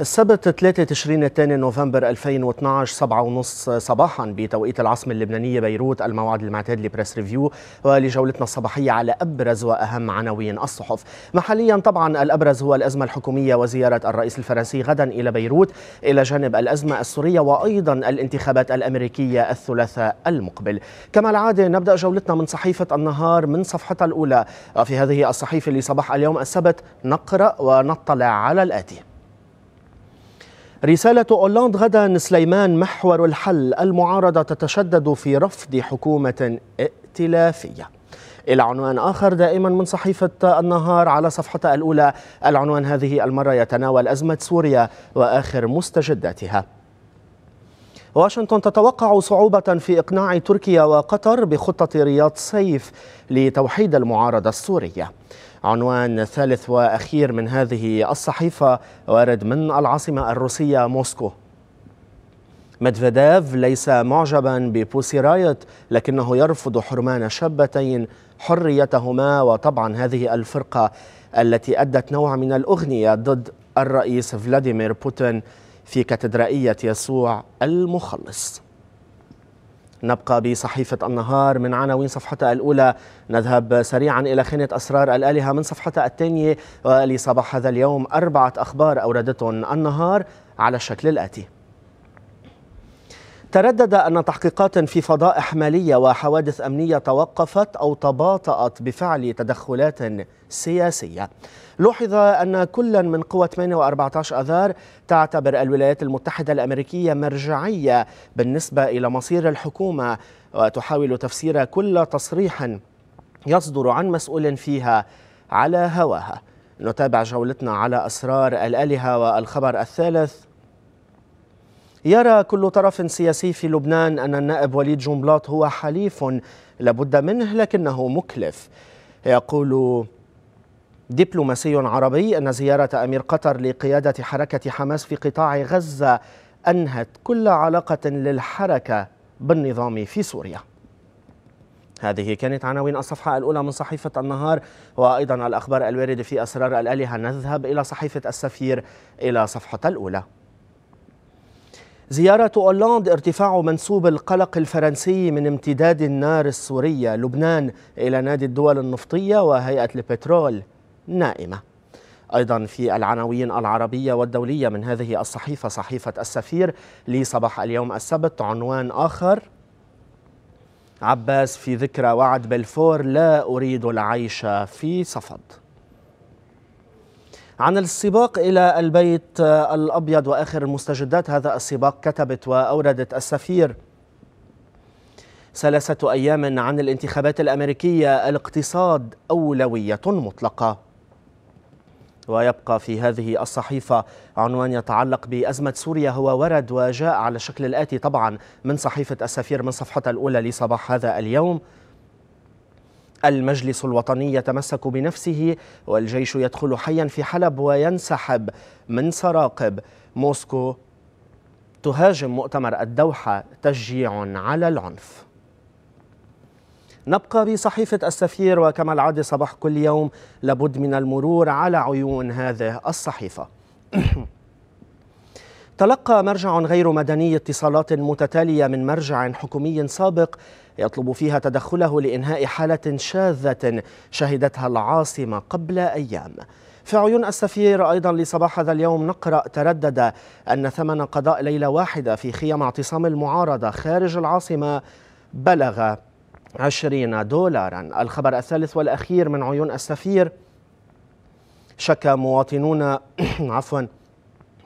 السبت 3 تشرين الثاني نوفمبر 2012 سبعة ونص صباحا بتوقيت العاصمة اللبنانية بيروت الموعد المعتاد لبريس ريفيو ولجولتنا الصباحية على أبرز وأهم عناوين الصحف محليا طبعا الأبرز هو الأزمة الحكومية وزيارة الرئيس الفرنسي غدا إلى بيروت إلى جانب الأزمة السورية وأيضا الانتخابات الأمريكية الثلاثاء المقبل كما العادة نبدأ جولتنا من صحيفة النهار من صفحتها الأولى في هذه الصحيفة لصباح اليوم السبت نقرأ ونطلع على الآتي رسالة أولاند غدا سليمان محور الحل المعارضة تتشدد في رفض حكومة ائتلافية إلى عنوان آخر دائما من صحيفة النهار على صفحة الأولى العنوان هذه المرة يتناول أزمة سوريا وآخر مستجداتها واشنطن تتوقع صعوبة في إقناع تركيا وقطر بخطة رياض سيف لتوحيد المعارضة السورية عنوان ثالث واخير من هذه الصحيفه وارد من العاصمه الروسيه موسكو مدفداف ليس معجبا ببوسي رايت لكنه يرفض حرمان شابتين حريتهما وطبعا هذه الفرقه التي ادت نوع من الاغنيه ضد الرئيس فلاديمير بوتين في كاتدرائيه يسوع المخلص نبقى بصحيفة النهار من عناوين صفحتها الأولى نذهب سريعا إلى خانة أسرار الآلهة من صفحتها الثانية لصباح هذا اليوم أربعة أخبار أوردتهم النهار على الشكل الآتي تردد أن تحقيقات في فضائح مالية وحوادث أمنية توقفت أو تباطأت بفعل تدخلات سياسية لوحظ أن كل من قوى 48 14 أذار تعتبر الولايات المتحدة الأمريكية مرجعية بالنسبة إلى مصير الحكومة وتحاول تفسير كل تصريح يصدر عن مسؤول فيها على هواها نتابع جولتنا على أسرار الآلهة والخبر الثالث يرى كل طرف سياسي في لبنان أن النائب وليد جنبلاط هو حليف لابد منه لكنه مكلف يقول دبلوماسي عربي أن زيارة أمير قطر لقيادة حركة حماس في قطاع غزة أنهت كل علاقة للحركة بالنظام في سوريا هذه كانت عناوين الصفحة الأولى من صحيفة النهار وأيضا الأخبار الواردة في أسرار الآلهة نذهب إلى صحيفة السفير إلى صفحة الأولى زيارة أولاند ارتفاع منسوب القلق الفرنسي من امتداد النار السورية لبنان إلى نادي الدول النفطية وهيئة البترول نائمة أيضا في العناوين العربية والدولية من هذه الصحيفة صحيفة السفير لصباح اليوم السبت عنوان آخر عباس في ذكرى وعد بلفور لا أريد العيش في صفد عن السباق إلى البيت الأبيض وآخر المستجدات هذا السباق كتبت وأوردت السفير ثلاثة أيام عن الانتخابات الأمريكية الاقتصاد أولوية مطلقة ويبقى في هذه الصحيفة عنوان يتعلق بأزمة سوريا هو ورد وجاء على الشكل الآتي طبعا من صحيفة السفير من صفحة الأولى لصباح هذا اليوم المجلس الوطني يتمسك بنفسه والجيش يدخل حيا في حلب وينسحب من سراقب موسكو تهاجم مؤتمر الدوحة تشجيع على العنف نبقى بصحيفة السفير وكما العادة صباح كل يوم لابد من المرور على عيون هذه الصحيفة تلقى مرجع غير مدني اتصالات متتالية من مرجع حكومي سابق يطلب فيها تدخله لإنهاء حالة شاذة شهدتها العاصمة قبل أيام في عيون السفير أيضا لصباح هذا اليوم نقرأ تردد أن ثمن قضاء ليلة واحدة في خيام اعتصام المعارضة خارج العاصمة بلغ 20 دولارا الخبر الثالث والأخير من عيون السفير شك مواطنون عفوا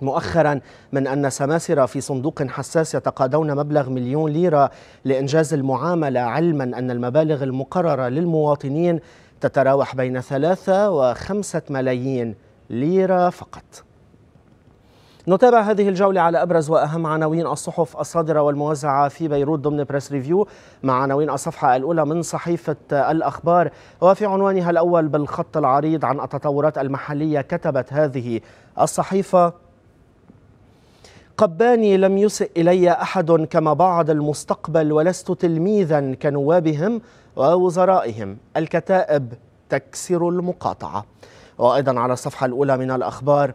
مؤخرا من أن سماسرة في صندوق حساس يتقاضون مبلغ مليون ليرة لإنجاز المعاملة علما أن المبالغ المقررة للمواطنين تتراوح بين ثلاثة وخمسة ملايين ليرة فقط نتابع هذه الجولة على أبرز وأهم عناوين الصحف الصادرة والموزعة في بيروت ضمن بريس ريفيو مع عناوين الصفحة الأولى من صحيفة الأخبار وفي عنوانها الأول بالخط العريض عن التطورات المحلية كتبت هذه الصحيفة قباني لم يسئ إلي أحد كما بعض المستقبل ولست تلميذا كنوابهم ووزرائهم الكتائب تكسر المقاطعة وأيضا على الصفحة الأولى من الأخبار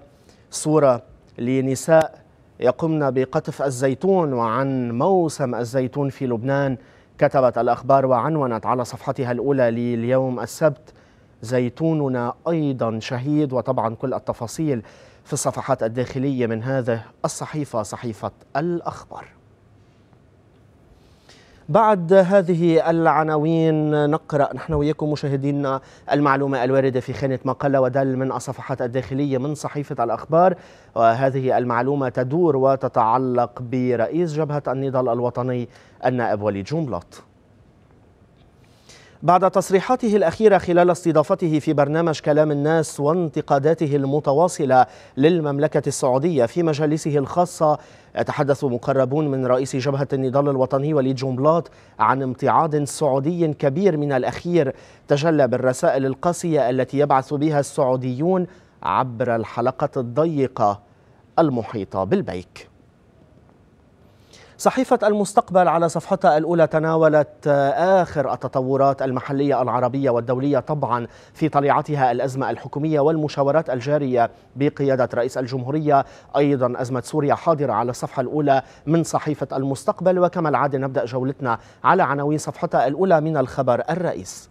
صورة لنساء يقمن بقطف الزيتون وعن موسم الزيتون في لبنان كتبت الأخبار وعنونت على صفحتها الأولى لليوم السبت زيتوننا أيضا شهيد وطبعا كل التفاصيل في الصفحات الداخلية من هذه الصحيفة صحيفة الأخبار بعد هذه العناوين نقرأ نحن وياكم مشاهدينا المعلومة الواردة في خانة مقالة ودل من الصفحات الداخلية من صحيفة الأخبار وهذه المعلومة تدور وتتعلق برئيس جبهة النضال الوطني النائب وليد جملط بعد تصريحاته الأخيرة خلال استضافته في برنامج كلام الناس وانتقاداته المتواصلة للمملكة السعودية في مجالسه الخاصة يتحدث مقربون من رئيس جبهة النضال الوطني وليد جنبلاط عن امتعاض سعودي كبير من الأخير تجلى بالرسائل القاسية التي يبعث بها السعوديون عبر الحلقة الضيقة المحيطة بالبيك صحيفة المستقبل على صفحتها الأولى تناولت آخر التطورات المحلية العربية والدولية طبعا في طليعتها الأزمة الحكومية والمشاورات الجارية بقيادة رئيس الجمهورية أيضا أزمة سوريا حاضرة على الصفحة الأولى من صحيفة المستقبل وكما العادة نبدأ جولتنا على عناوين صفحتها الأولى من الخبر الرئيس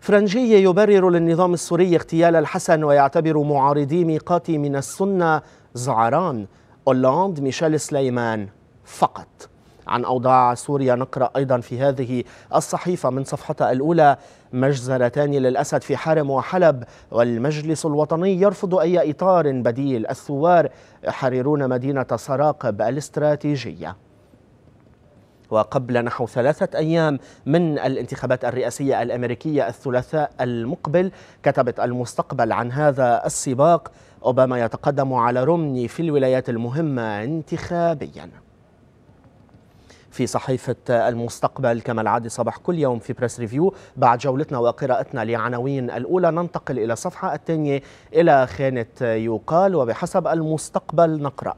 فرنجية يبرر للنظام السوري اغتيال الحسن ويعتبر معارضي ميقاتي من السنة زعران أولاند ميشيل سليمان فقط عن أوضاع سوريا نقرأ أيضا في هذه الصحيفة من صفحتها الأولى مجزرتان للأسد في حرم وحلب والمجلس الوطني يرفض أي إطار بديل الثوار يحررون مدينة سراقب الاستراتيجية وقبل نحو ثلاثة أيام من الانتخابات الرئاسية الأمريكية الثلاثاء المقبل كتبت المستقبل عن هذا السباق أوباما يتقدم على رومني في الولايات المهمة انتخابياً في صحيفة المستقبل كما العادة صباح كل يوم في بريس ريفيو بعد جولتنا وقراءتنا لعناوين الأولى ننتقل إلى الصفحة الثانية إلى خانة يقال وبحسب المستقبل نقرأ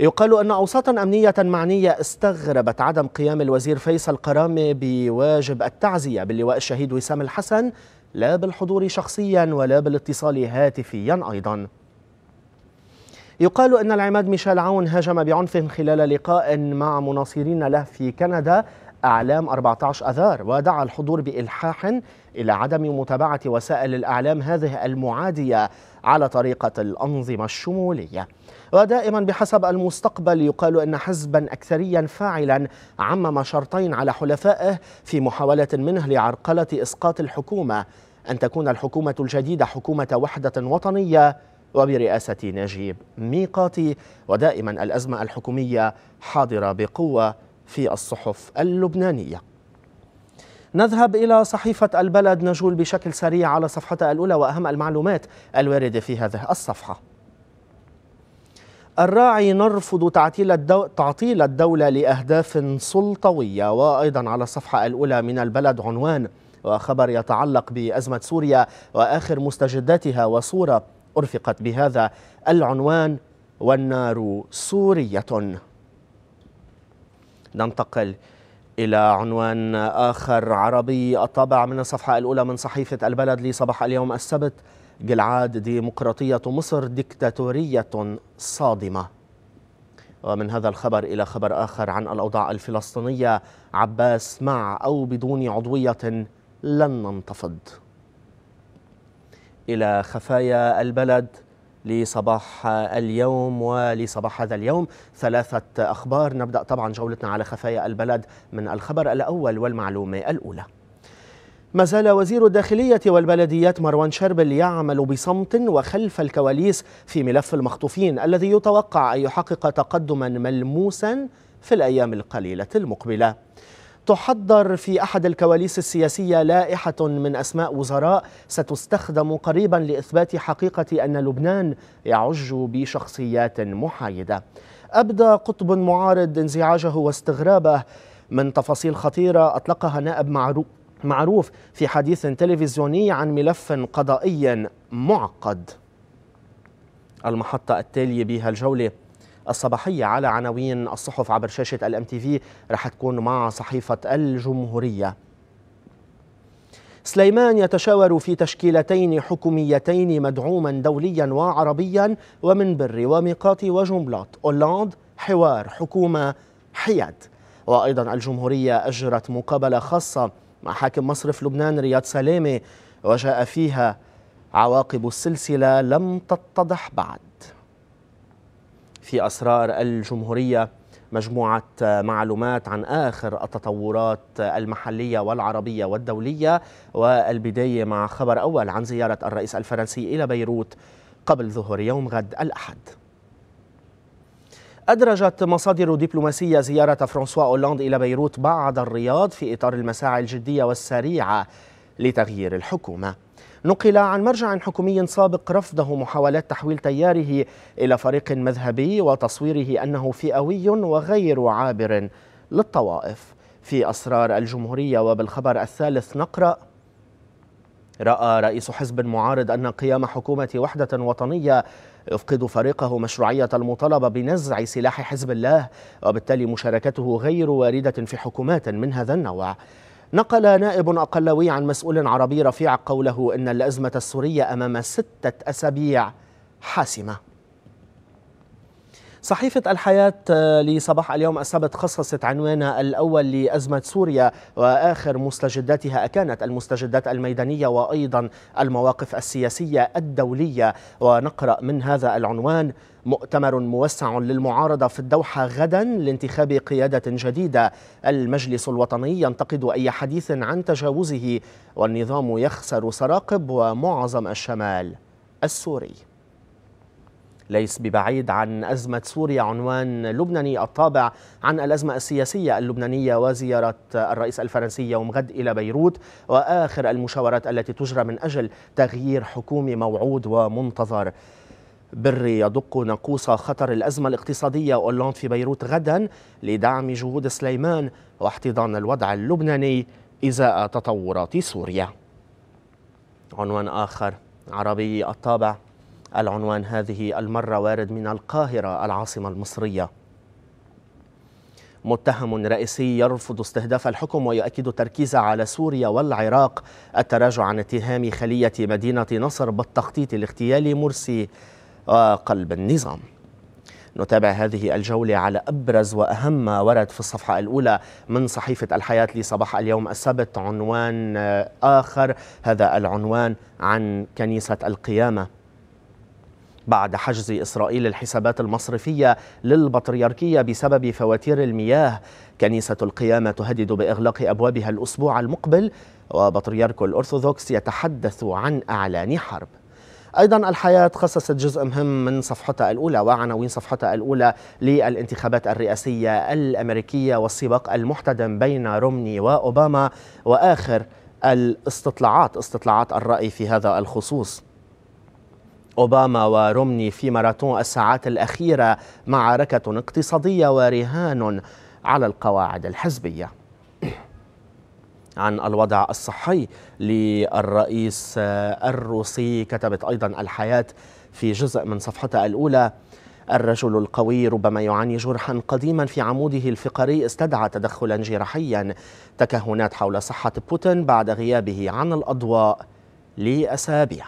يقال أن أوساطا أمنية معنية استغربت عدم قيام الوزير فيصل قرامي بواجب التعزية باللواء الشهيد وسام الحسن لا بالحضور شخصيا ولا بالاتصال هاتفيا أيضا يقال أن العماد ميشيل عون هاجم بعنف خلال لقاء مع مناصرين له في كندا أعلام 14 أذار ودعا الحضور بإلحاح إلى عدم متابعة وسائل الأعلام هذه المعادية على طريقة الأنظمة الشمولية ودائما بحسب المستقبل يقال أن حزبا أكثريا فاعلا عمم شرطين على حلفائه في محاولة منه لعرقلة إسقاط الحكومة أن تكون الحكومة الجديدة حكومة وحدة وطنية وبرئاسة نجيب ميقاتي ودائما الأزمة الحكومية حاضرة بقوة في الصحف اللبنانية نذهب إلى صحيفة البلد نجول بشكل سريع على صفحتها الأولى وأهم المعلومات الواردة في هذه الصفحة الراعي نرفض تعطيل الدو... تعطيل الدولة لأهداف سلطوية وأيضا على الصفحة الأولى من البلد عنوان وخبر يتعلق بأزمة سوريا وآخر مستجداتها وصورة أرفقت بهذا العنوان والنار سورية ننتقل إلى عنوان آخر عربي الطابع من الصفحة الأولى من صحيفة البلد لصباح اليوم السبت جلعاد ديمقراطية مصر ديكتاتورية صادمة ومن هذا الخبر إلى خبر آخر عن الأوضاع الفلسطينية عباس مع أو بدون عضوية لن ننتفض إلى خفايا البلد لصباح اليوم ولصباح هذا اليوم ثلاثة أخبار نبدأ طبعا جولتنا على خفايا البلد من الخبر الأول والمعلومة الأولى ما زال وزير الداخلية والبلديات مروان شربل يعمل بصمت وخلف الكواليس في ملف المخطوفين الذي يتوقع أن يحقق تقدما ملموسا في الأيام القليلة المقبلة تحضر في أحد الكواليس السياسية لائحة من أسماء وزراء ستستخدم قريبا لإثبات حقيقة أن لبنان يعج بشخصيات محايدة أبدى قطب معارض انزعاجه واستغرابه من تفاصيل خطيرة أطلقها نائب معروف معروف في حديث تلفزيوني عن ملف قضائي معقد المحطة التالية بها الجولة الصباحية على عناوين الصحف عبر شاشة الام تي في رح تكون مع صحيفة الجمهورية سليمان يتشاور في تشكيلتين حكوميتين مدعوما دوليا وعربيا ومن بر وميقات وجملات أولاند حوار حكومة حياد وأيضا الجمهورية أجرت مقابلة خاصة مع حاكم مصرف لبنان رياض سلامة وجاء فيها عواقب السلسلة لم تتضح بعد في أسرار الجمهورية مجموعة معلومات عن آخر التطورات المحلية والعربية والدولية والبداية مع خبر أول عن زيارة الرئيس الفرنسي إلى بيروت قبل ظهر يوم غد الأحد أدرجت مصادر دبلوماسية زيارة فرانسوا أولاند إلى بيروت بعد الرياض في إطار المساعي الجدية والسريعة لتغيير الحكومة نقل عن مرجع حكومي سابق رفضه محاولات تحويل تياره إلى فريق مذهبي وتصويره أنه فئوي وغير عابر للطوائف في أسرار الجمهورية وبالخبر الثالث نقرأ رأى رئيس حزب معارض أن قيام حكومة وحدة وطنية يفقد فريقه مشروعية المطالبة بنزع سلاح حزب الله وبالتالي مشاركته غير واردة في حكومات من هذا النوع نقل نائب أقلوي عن مسؤول عربي رفيع قوله إن الأزمة السورية أمام ستة أسابيع حاسمة صحيفة الحياة آه، لصباح اليوم السبت خصصت عنوانها الأول لأزمة سوريا وآخر مستجداتها كانت المستجدات الميدانية وأيضا المواقف السياسية الدولية ونقرأ من هذا العنوان مؤتمر موسع للمعارضة في الدوحة غدا لانتخاب قيادة جديدة المجلس الوطني ينتقد أي حديث عن تجاوزه والنظام يخسر سراقب ومعظم الشمال السوري ليس ببعيد عن أزمة سوريا عنوان لبناني الطابع عن الأزمة السياسية اللبنانية وزيارة الرئيس الفرنسي يوم غد إلى بيروت وآخر المشاورات التي تجرى من أجل تغيير حكومي موعود ومنتظر بري يدق ناقوس خطر الأزمة الاقتصادية أولاند في بيروت غدا لدعم جهود سليمان واحتضان الوضع اللبناني إزاء تطورات سوريا عنوان آخر عربي الطابع العنوان هذه المرة وارد من القاهرة العاصمة المصرية متهم رئيسي يرفض استهداف الحكم ويؤكد التركيز على سوريا والعراق التراجع عن اتهام خلية مدينة نصر بالتخطيط لاغتيال مرسي وقلب آه، النظام نتابع هذه الجولة على أبرز وأهم ما ورد في الصفحة الأولى من صحيفة الحياة لصباح اليوم السبت عنوان آه، آخر هذا العنوان عن كنيسة القيامة بعد حجز إسرائيل الحسابات المصرفية للبطريركية بسبب فواتير المياه كنيسة القيامة تهدد بإغلاق أبوابها الأسبوع المقبل وبطريرك الأرثوذكس يتحدث عن أعلان حرب أيضا الحياة خصصت جزء مهم من صفحتها الأولى وعناوين صفحتها الأولى للانتخابات الرئاسية الأمريكية والسباق المحتدم بين رومني وأوباما وآخر الاستطلاعات استطلاعات الرأي في هذا الخصوص أوباما ورومني في ماراثون الساعات الأخيرة معركة اقتصادية ورهان على القواعد الحزبية عن الوضع الصحي للرئيس الروسي كتبت أيضا الحياة في جزء من صفحتها الأولى الرجل القوي ربما يعاني جرحا قديما في عموده الفقري استدعى تدخلا جراحيا تكهنات حول صحة بوتين بعد غيابه عن الأضواء لأسابيع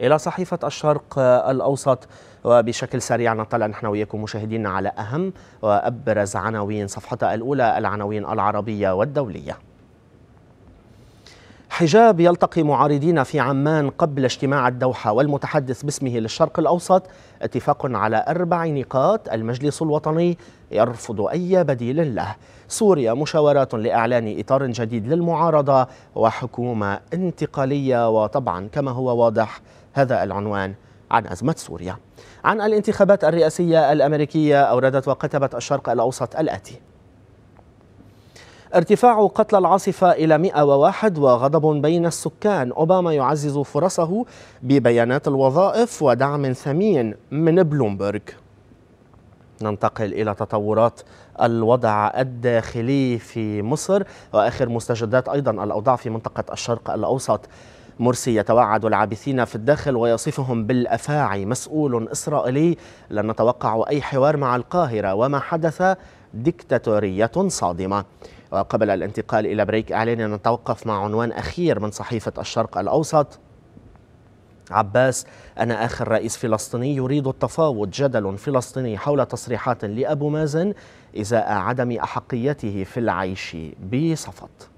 إلى صحيفة الشرق الأوسط وبشكل سريع نطلع نحن وياكم مشاهدينا على أهم وأبرز عناوين صفحتها الأولى العناوين العربية والدولية حجاب يلتقي معارضين في عمان قبل اجتماع الدوحة والمتحدث باسمه للشرق الأوسط اتفاق على أربع نقاط المجلس الوطني يرفض أي بديل له سوريا مشاورات لإعلان إطار جديد للمعارضة وحكومة انتقالية وطبعا كما هو واضح هذا العنوان عن أزمة سوريا عن الانتخابات الرئاسية الأمريكية أوردت وكتبت الشرق الأوسط الآتي ارتفاع قتلى العاصفة إلى 101 وغضب بين السكان أوباما يعزز فرصه ببيانات الوظائف ودعم ثمين من بلومبرغ ننتقل إلى تطورات الوضع الداخلي في مصر وآخر مستجدات أيضا الأوضاع في منطقة الشرق الأوسط مرسي يتوعد العابثين في الداخل ويصفهم بالأفاعي مسؤول إسرائيلي لن نتوقع أي حوار مع القاهرة وما حدث دكتاتورية صادمة وقبل الانتقال إلى بريك إعلاني نتوقف مع عنوان أخير من صحيفة الشرق الأوسط عباس أنا آخر رئيس فلسطيني يريد التفاوض جدل فلسطيني حول تصريحات لأبو مازن إزاء عدم أحقيته في العيش بصفت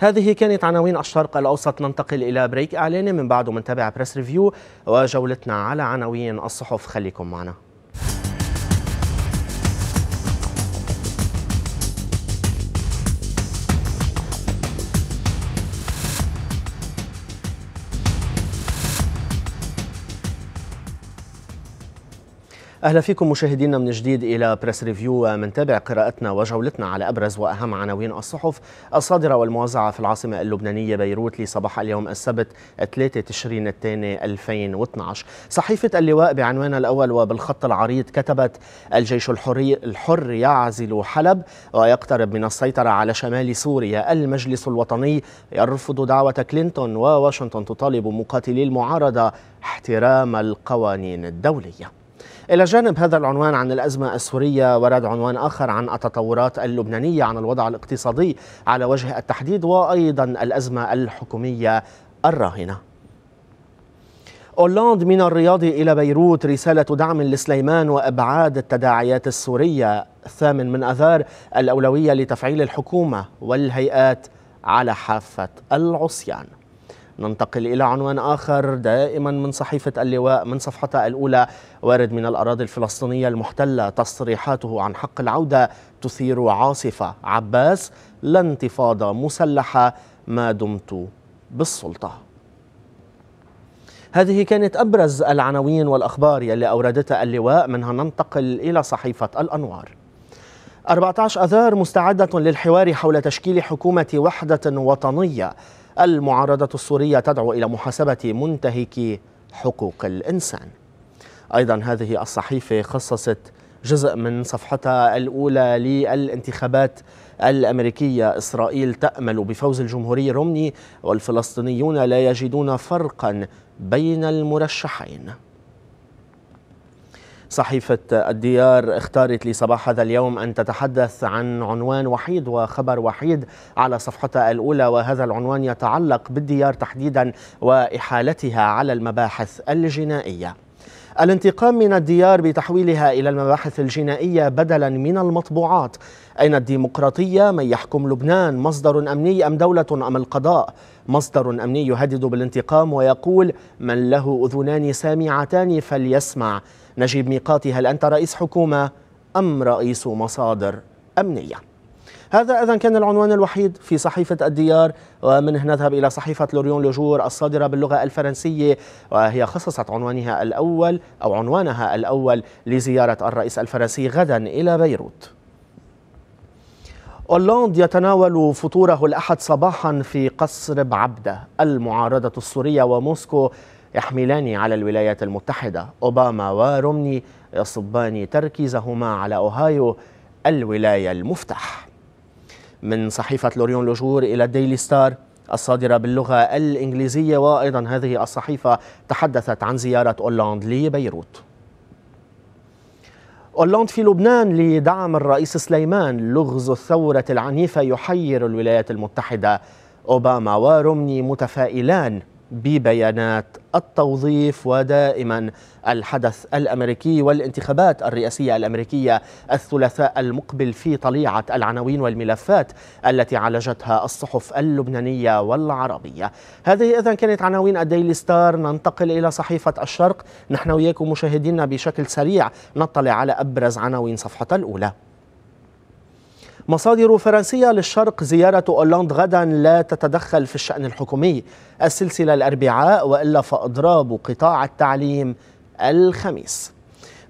هذه كانت عناوين الشرق الأوسط ننتقل إلى بريك إعلاني من بعده منتابع بريس ريفيو وجولتنا على عناوين الصحف خليكم معنا أهلا فيكم مشاهدينا من جديد إلى بريس ريفيو ومنتابع قراءتنا وجولتنا على أبرز وأهم عناوين الصحف الصادرة والموزعة في العاصمة اللبنانية بيروت لصباح اليوم السبت 3 تشرين الثاني 2012 صحيفة اللواء بعنوان الأول وبالخط العريض كتبت الجيش الحري الحر يعزل حلب ويقترب من السيطرة على شمال سوريا المجلس الوطني يرفض دعوة كلينتون وواشنطن تطالب مقاتلي المعارضة احترام القوانين الدولية إلى جانب هذا العنوان عن الأزمة السورية ورد عنوان آخر عن التطورات اللبنانية عن الوضع الاقتصادي على وجه التحديد وأيضا الأزمة الحكومية الراهنة أولاند من الرياض إلى بيروت رسالة دعم لسليمان وإبعاد التداعيات السورية ثامن من أذار الأولوية لتفعيل الحكومة والهيئات على حافة العصيان ننتقل إلى عنوان آخر دائما من صحيفة اللواء من صفحتها الأولى وارد من الأراضي الفلسطينية المحتلة تصريحاته عن حق العودة تثير عاصفة عباس لا انتفاضة مسلحة ما دمت بالسلطة هذه كانت أبرز العناوين والأخبار يلي أوردتها اللواء منها ننتقل إلى صحيفة الأنوار 14 أذار مستعدة للحوار حول تشكيل حكومة وحدة وطنية المعارضة السورية تدعو إلى محاسبة منتهكي حقوق الإنسان أيضا هذه الصحيفة خصصت جزء من صفحتها الأولى للانتخابات الأمريكية إسرائيل تأمل بفوز الجمهوري رومني والفلسطينيون لا يجدون فرقا بين المرشحين صحيفة الديار اختارت لصباح هذا اليوم أن تتحدث عن عنوان وحيد وخبر وحيد على صفحتها الأولى وهذا العنوان يتعلق بالديار تحديدا وإحالتها على المباحث الجنائية الانتقام من الديار بتحويلها إلى المباحث الجنائية بدلا من المطبوعات أين الديمقراطية من يحكم لبنان مصدر أمني أم دولة أم القضاء مصدر أمني يهدد بالانتقام ويقول من له أذنان سامعتان فليسمع نجيب ميقاتي هل أنت رئيس حكومة أم رئيس مصادر أمنية هذا إذا كان العنوان الوحيد في صحيفة الديار ومن هنا نذهب إلى صحيفة لوريون لوجور الصادرة باللغة الفرنسية وهي خصصت عنوانها الأول أو عنوانها الأول لزيارة الرئيس الفرنسي غدا إلى بيروت اولاند يتناول فطوره الأحد صباحا في قصر بعبدة المعارضة السورية وموسكو يحملان على الولايات المتحدة أوباما ورومني يصبان تركيزهما على أوهايو الولاية المفتاح من صحيفة لوريون لوجور إلى ديلي ستار الصادرة باللغة الإنجليزية وأيضا هذه الصحيفة تحدثت عن زيارة أولاند لبيروت أولاند في لبنان لدعم الرئيس سليمان لغز الثورة العنيفة يحير الولايات المتحدة أوباما ورومني متفائلان ببيانات التوظيف ودائما الحدث الامريكي والانتخابات الرئاسيه الامريكيه الثلاثاء المقبل في طليعه العناوين والملفات التي عالجتها الصحف اللبنانيه والعربيه. هذه اذا كانت عناوين الديلي ستار ننتقل الى صحيفه الشرق، نحن وياكم مشاهدينا بشكل سريع نطلع على ابرز عناوين صفحه الاولى. مصادر فرنسية للشرق زيارة أولاند غدا لا تتدخل في الشأن الحكومي السلسلة الأربعاء وإلا فأضراب قطاع التعليم الخميس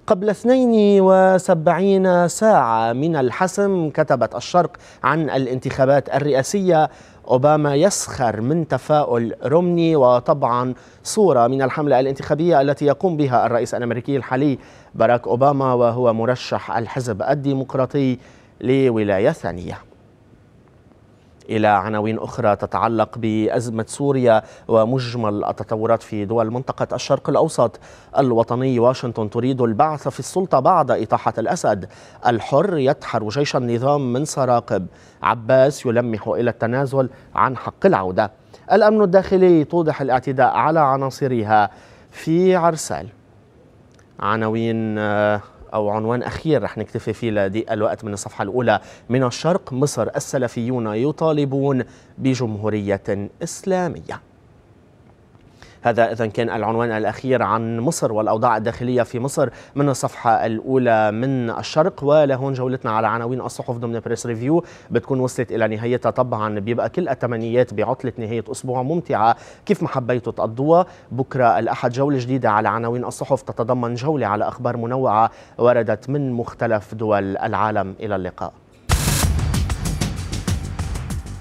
قبل 72 ساعة من الحسم كتبت الشرق عن الانتخابات الرئاسية أوباما يسخر من تفاؤل رومني وطبعا صورة من الحملة الانتخابية التي يقوم بها الرئيس الأمريكي الحالي باراك أوباما وهو مرشح الحزب الديمقراطي لولاية ثانية إلى عناوين أخرى تتعلق بأزمة سوريا ومجمل التطورات في دول منطقة الشرق الأوسط الوطني واشنطن تريد البعث في السلطة بعد إطاحة الأسد الحر يدحر جيش النظام من سراقب عباس يلمح إلى التنازل عن حق العودة الأمن الداخلي توضح الاعتداء على عناصرها في عرسال عناوين آه، أو عنوان أخير رح نكتفي فيه لضيق الوقت من الصفحة الأولى من الشرق مصر السلفيون يطالبون بجمهورية إسلامية هذا إذا كان العنوان الأخير عن مصر والأوضاع الداخلية في مصر من الصفحة الأولى من الشرق ولهون جولتنا على عناوين الصحف ضمن بريس ريفيو بتكون وصلت إلى نهايتها طبعا بيبقى كل التمنيات بعطلة نهاية أسبوع ممتعة كيف ما حبيتوا تقضوها بكرة الأحد جولة جديدة على عناوين الصحف تتضمن جولة على أخبار منوعة وردت من مختلف دول العالم إلى اللقاء